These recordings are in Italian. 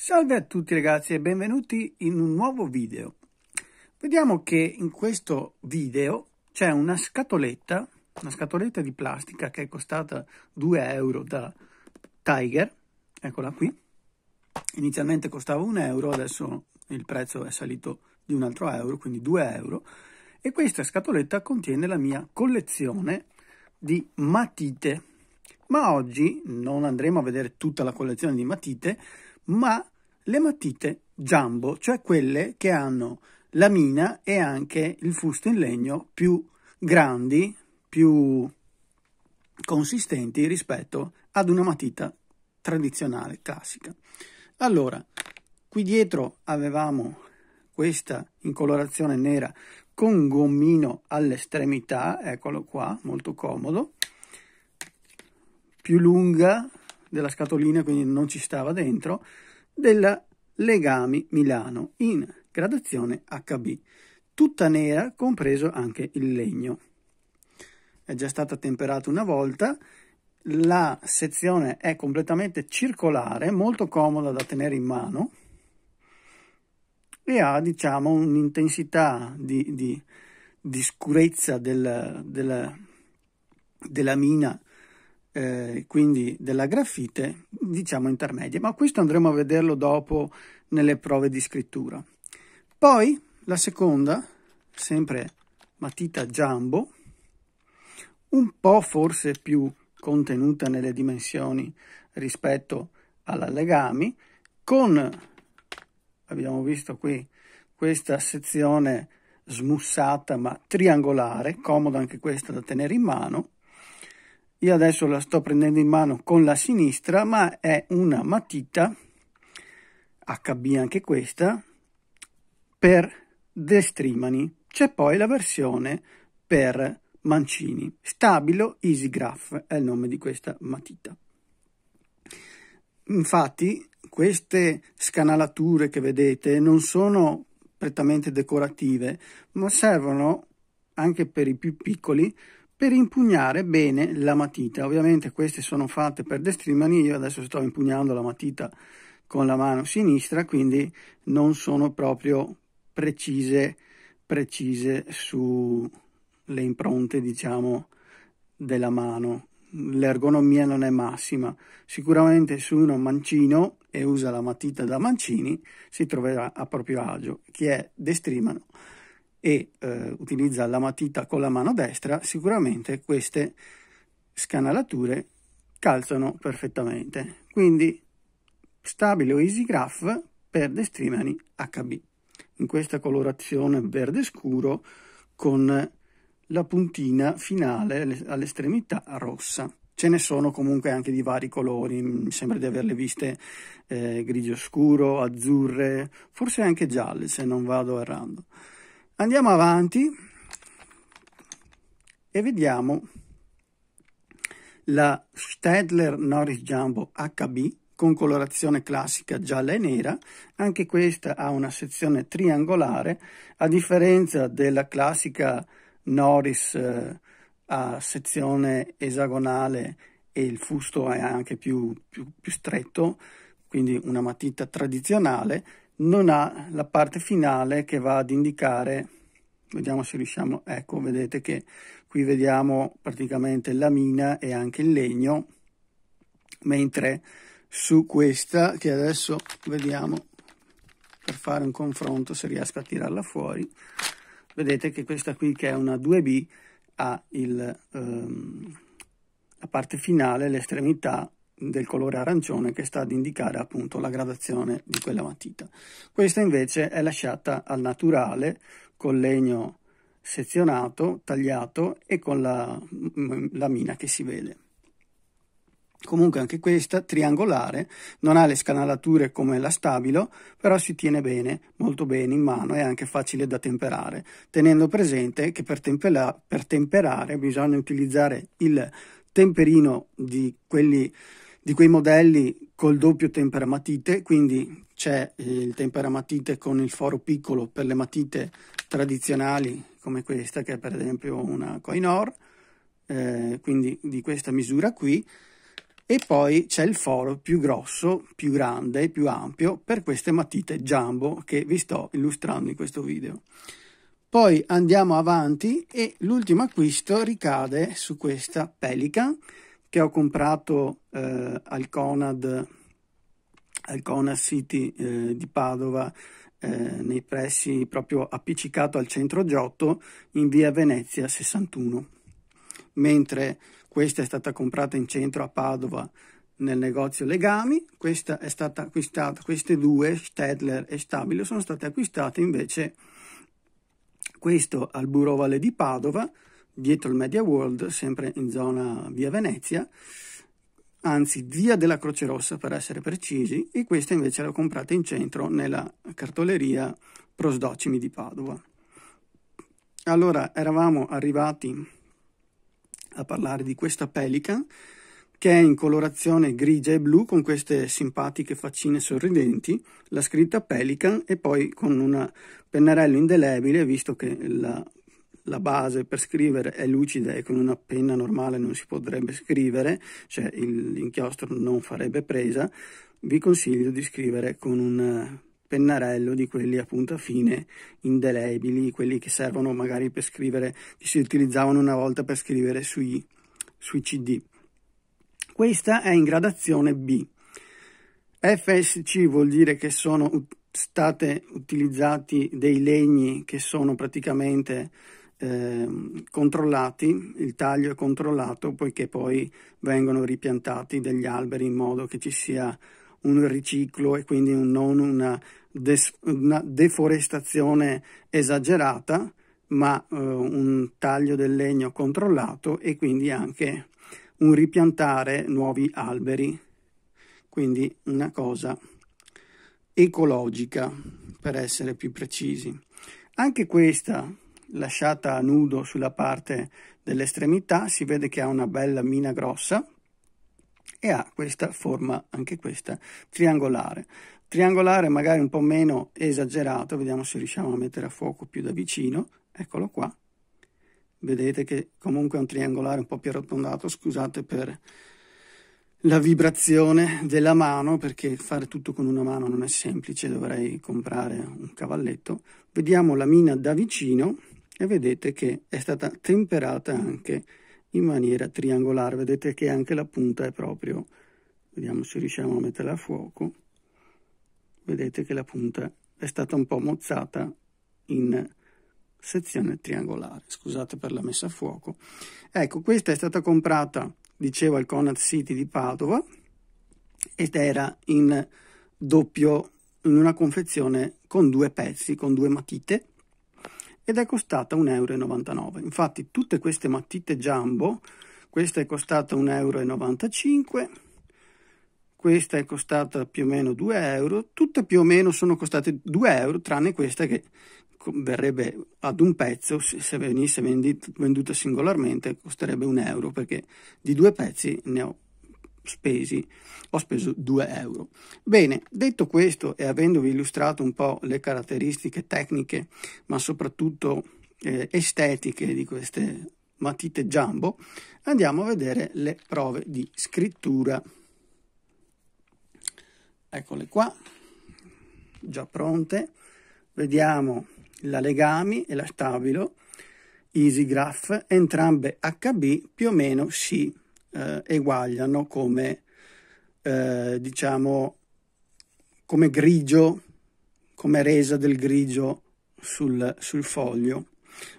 Salve a tutti ragazzi e benvenuti in un nuovo video. Vediamo che in questo video c'è una scatoletta, una scatoletta di plastica che è costata 2 euro da Tiger, eccola qui. Inizialmente costava 1 euro, adesso il prezzo è salito di un altro euro, quindi 2 euro. E questa scatoletta contiene la mia collezione di matite. Ma oggi non andremo a vedere tutta la collezione di matite, ma le matite jumbo, cioè quelle che hanno la mina e anche il fusto in legno più grandi, più consistenti rispetto ad una matita tradizionale, classica. Allora, qui dietro avevamo questa in colorazione nera con gommino all'estremità, eccolo qua, molto comodo, più lunga della scatolina, quindi non ci stava dentro, della Legami Milano in gradazione HB, tutta nera, compreso anche il legno. È già stata temperata una volta, la sezione è completamente circolare, molto comoda da tenere in mano e ha diciamo un'intensità di, di, di, scurezza del, della, della mina eh, quindi della grafite, diciamo intermedie, ma questo andremo a vederlo dopo nelle prove di scrittura. Poi la seconda, sempre matita jumbo, un po' forse più contenuta nelle dimensioni rispetto alla legami, con, abbiamo visto qui, questa sezione smussata ma triangolare, comoda anche questa da tenere in mano, io adesso la sto prendendo in mano con la sinistra ma è una matita HB anche questa per destrimani c'è poi la versione per mancini stabilo easy graph è il nome di questa matita infatti queste scanalature che vedete non sono prettamente decorative ma servono anche per i più piccoli per impugnare bene la matita. Ovviamente queste sono fatte per destrimani, io adesso sto impugnando la matita con la mano sinistra, quindi non sono proprio precise, precise sulle impronte, diciamo, della mano. L'ergonomia non è massima. Sicuramente su uno mancino e usa la matita da mancini si troverà a proprio agio. Chi è destrimano e eh, utilizza la matita con la mano destra, sicuramente queste scanalature calzano perfettamente. Quindi stabile o easy graph per destrimani HB in questa colorazione verde scuro con la puntina finale all'estremità rossa. Ce ne sono comunque anche di vari colori, mi sembra di averle viste eh, grigio scuro, azzurre, forse anche gialle se non vado errando. Andiamo avanti e vediamo la Stedler Norris Jumbo HB con colorazione classica gialla e nera, anche questa ha una sezione triangolare, a differenza della classica Norris eh, a sezione esagonale e il fusto è anche più, più, più stretto, quindi una matita tradizionale, non ha la parte finale che va ad indicare vediamo se riusciamo ecco vedete che qui vediamo praticamente la mina e anche il legno mentre su questa che adesso vediamo per fare un confronto se riesco a tirarla fuori vedete che questa qui che è una 2b ha il, ehm, la parte finale l'estremità del colore arancione che sta ad indicare appunto la gradazione di quella matita. Questa invece è lasciata al naturale con legno sezionato, tagliato e con la, mm, mm, la mina che si vede. Comunque anche questa triangolare, non ha le scanalature come la stabilo, però si tiene bene, molto bene in mano, e anche facile da temperare, tenendo presente che per, tempera per temperare bisogna utilizzare il temperino di quelli di quei modelli col doppio temperamatite, quindi c'è il temperamatite con il foro piccolo per le matite tradizionali come questa che è per esempio una Coinor, eh, quindi di questa misura qui, e poi c'è il foro più grosso, più grande, più ampio per queste matite jumbo che vi sto illustrando in questo video. Poi andiamo avanti e l'ultimo acquisto ricade su questa Pelican che ho comprato eh, al Conad, al Conad City eh, di Padova, eh, nei pressi proprio appiccicato al centro Giotto, in via Venezia 61. Mentre questa è stata comprata in centro a Padova nel negozio Legami, questa è stata acquistata, queste due, Stedler e Stabile sono state acquistate invece questo al Burovale di Padova, dietro il Media World, sempre in zona via Venezia, anzi via della Croce Rossa per essere precisi, e questa invece l'ho comprata in centro nella cartoleria Prosdocimi di Padova. Allora eravamo arrivati a parlare di questa Pelican che è in colorazione grigia e blu con queste simpatiche faccine sorridenti, la scritta Pelican e poi con un pennarello indelebile, visto che la la base per scrivere è lucida e con una penna normale non si potrebbe scrivere, cioè l'inchiostro non farebbe presa, vi consiglio di scrivere con un pennarello di quelli a punta fine, indelebili, quelli che servono magari per scrivere, che si utilizzavano una volta per scrivere sui, sui CD. Questa è in gradazione B. FSC vuol dire che sono state utilizzati dei legni che sono praticamente Ehm, controllati, il taglio è controllato poiché poi vengono ripiantati degli alberi in modo che ci sia un riciclo e quindi non una, des, una, deforestazione esagerata, ma eh, un taglio del legno controllato e quindi anche un ripiantare nuovi alberi, quindi una cosa ecologica per essere più precisi. Anche questa lasciata nudo sulla parte dell'estremità, si vede che ha una bella mina grossa e ha questa forma, anche questa, triangolare. Triangolare magari un po' meno esagerato, vediamo se riusciamo a mettere a fuoco più da vicino, eccolo qua. Vedete che comunque è un triangolare un po' più arrotondato, scusate per la vibrazione della mano perché fare tutto con una mano non è semplice dovrei comprare un cavalletto vediamo la mina da vicino e vedete che è stata temperata anche in maniera triangolare, vedete che anche la punta è proprio, vediamo se riusciamo a metterla a fuoco, vedete che la punta è stata un po' mozzata in sezione triangolare, scusate per la messa a fuoco. Ecco, questa è stata comprata, dicevo, al Conat City di Padova ed era in doppio, in una confezione con due pezzi, con due matite, ed è costata 1,99 euro. Infatti tutte queste matite Jumbo, questa è costata 1,95 euro, questa è costata più o meno 2 euro, tutte più o meno sono costate 2 euro, tranne questa che verrebbe ad un pezzo, se venisse venduta singolarmente costerebbe 1 euro, perché di due pezzi ne ho spesi, ho speso 2 euro. Bene, detto questo e avendovi illustrato un po' le caratteristiche tecniche, ma soprattutto eh, estetiche di queste matite jumbo, andiamo a vedere le prove di scrittura. Eccole qua, già pronte. Vediamo la Legami e la Stabilo, EasyGraph, entrambe HB più o meno sì eh, eguagliano come, eh, diciamo, come grigio, come resa del grigio sul, sul foglio,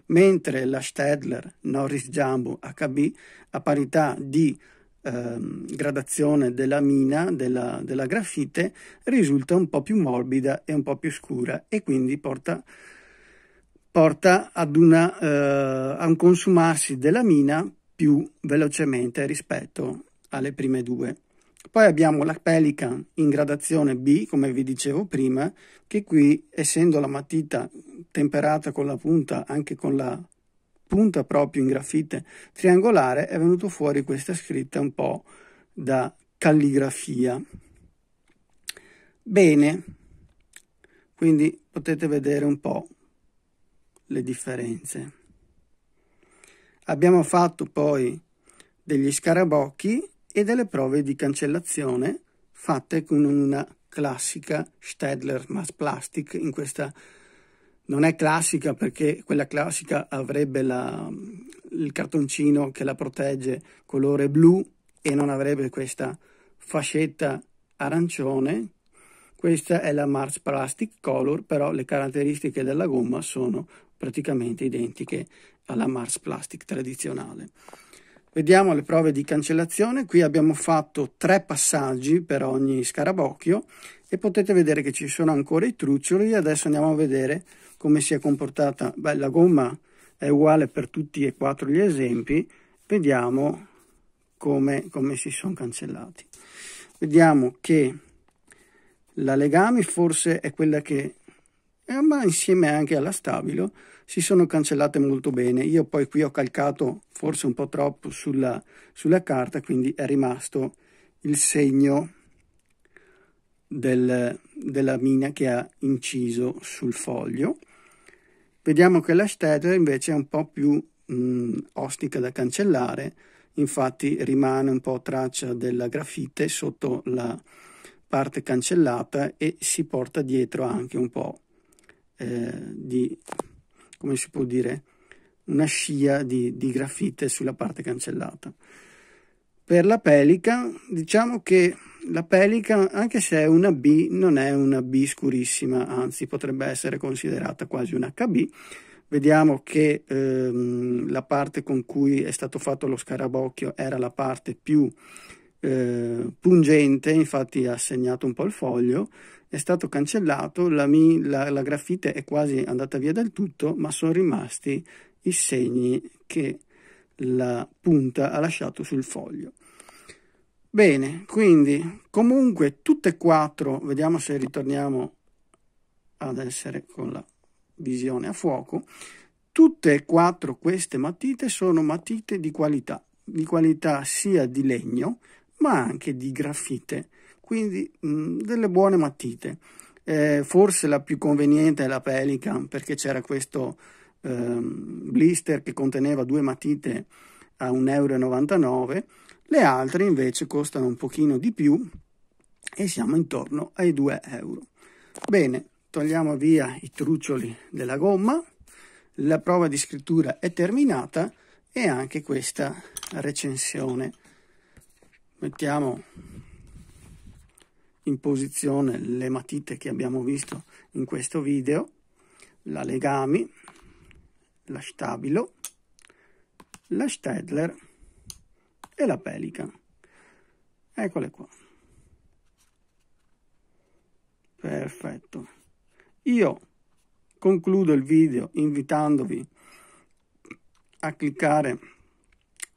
mentre la Stedler Norris Jambu HB a parità di ehm, gradazione della mina, della, della grafite, risulta un po' più morbida e un po' più scura e quindi porta porta ad una, eh, a un consumarsi della mina più velocemente rispetto alle prime due. Poi abbiamo la Pelican in gradazione B, come vi dicevo prima, che qui, essendo la matita temperata con la punta, anche con la punta proprio in graffite triangolare, è venuto fuori questa scritta un po' da calligrafia. Bene, quindi potete vedere un po' le differenze. Abbiamo fatto poi degli scarabocchi e delle prove di cancellazione fatte con una classica Stedler Mass Plastic in questa non è classica perché quella classica avrebbe la, il cartoncino che la protegge colore blu e non avrebbe questa fascetta arancione questa è la Mars Plastic Color, però le caratteristiche della gomma sono praticamente identiche alla Mars Plastic tradizionale. Vediamo le prove di cancellazione, qui abbiamo fatto tre passaggi per ogni scarabocchio e potete vedere che ci sono ancora i truccioli, adesso andiamo a vedere come si è comportata, Beh, la gomma è uguale per tutti e quattro gli esempi, vediamo come, come si sono cancellati. Vediamo che la Legami forse è quella che, eh, ma insieme anche alla Stabilo, si sono cancellate molto bene. Io poi qui ho calcato forse un po' troppo sulla, sulla carta, quindi è rimasto il segno del, della mina che ha inciso sul foglio. Vediamo che la Stedler invece è un po' più mh, mm, ostica da cancellare, infatti rimane un po' traccia della grafite sotto la, parte cancellata e si porta dietro anche un po' eh, di, come si può dire, una scia di, di graffite sulla parte cancellata. Per la pelica, diciamo che la pelica, anche se è una B, non è una B scurissima, anzi potrebbe essere considerata quasi un HB. Vediamo che ehm, la parte con cui è stato fatto lo scarabocchio era la parte più eh, pungente, infatti ha segnato un po' il foglio, è stato cancellato, la, mi, la, la graffite è quasi andata via del tutto, ma sono rimasti i segni che la punta ha lasciato sul foglio. Bene, quindi comunque tutte e quattro, vediamo se ritorniamo ad essere con la visione a fuoco, tutte e quattro queste matite sono matite di qualità, di qualità sia di legno ma anche di grafite, quindi mh, mm, delle buone matite. Eh, forse la più conveniente è la Pelican perché c'era questo ehm, blister che conteneva due matite a 1,99 euro, le altre invece costano un pochino di più e siamo intorno ai 2 euro. Bene, togliamo via i truccioli della gomma, la prova di scrittura è terminata e anche questa recensione mettiamo in posizione le matite che abbiamo visto in questo video, la Legami, la Stabilo, la Stedler e la Pelican. Eccole qua. Perfetto. Io concludo il video invitandovi a cliccare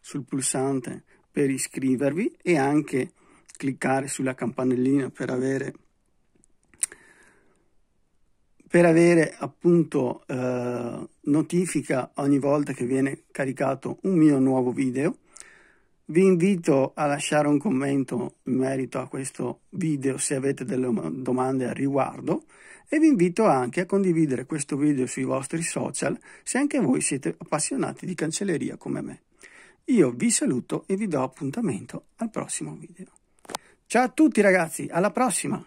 sul pulsante per iscrivervi e anche cliccare sulla campanellina per avere, per avere appunto eh, notifica ogni volta che viene caricato un mio nuovo video. Vi invito a lasciare un commento in merito a questo video se avete delle domande al riguardo e vi invito anche a condividere questo video sui vostri social se anche voi siete appassionati di cancelleria come me. Io vi saluto e vi do appuntamento al prossimo video. Ciao a tutti ragazzi, alla prossima!